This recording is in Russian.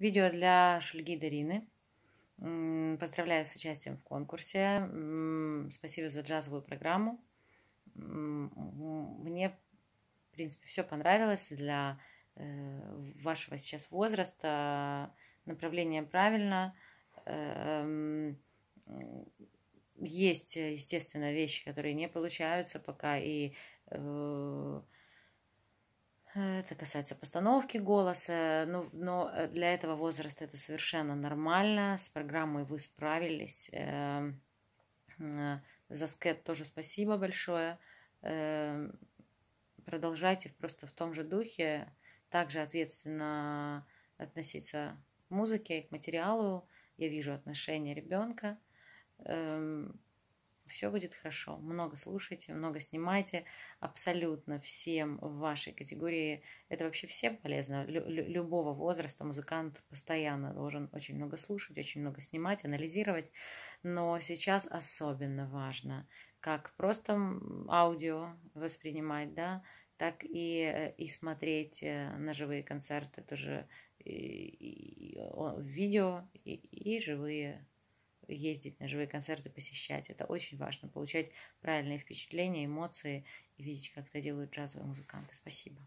Видео для Шульги Дарины. Поздравляю с участием в конкурсе. Спасибо за джазовую программу. Мне, в принципе, все понравилось для э, вашего сейчас возраста. Направление правильно. Эм, есть, естественно, вещи, которые не получаются пока, и э, Э, это касается постановки голоса, ну, но э, для этого возраста это совершенно нормально. С программой вы справились. Эм, э, за скэп тоже спасибо большое. Эм, продолжайте просто в том же духе. Также ответственно относиться к музыке, к материалу. Я вижу отношение ребенка. Эм, все будет хорошо. Много слушайте, много снимайте. Абсолютно всем в вашей категории. Это вообще всем полезно. Лю- любого возраста музыкант постоянно должен очень много слушать, очень много снимать, анализировать. Но сейчас особенно важно, как просто аудио воспринимать, да, так и, э, и смотреть э, на живые концерты, тоже и, и, и, видео и, и живые ездить на живые концерты, посещать. Это очень важно. Получать правильные впечатления, эмоции и видеть, как это делают джазовые музыканты. Спасибо.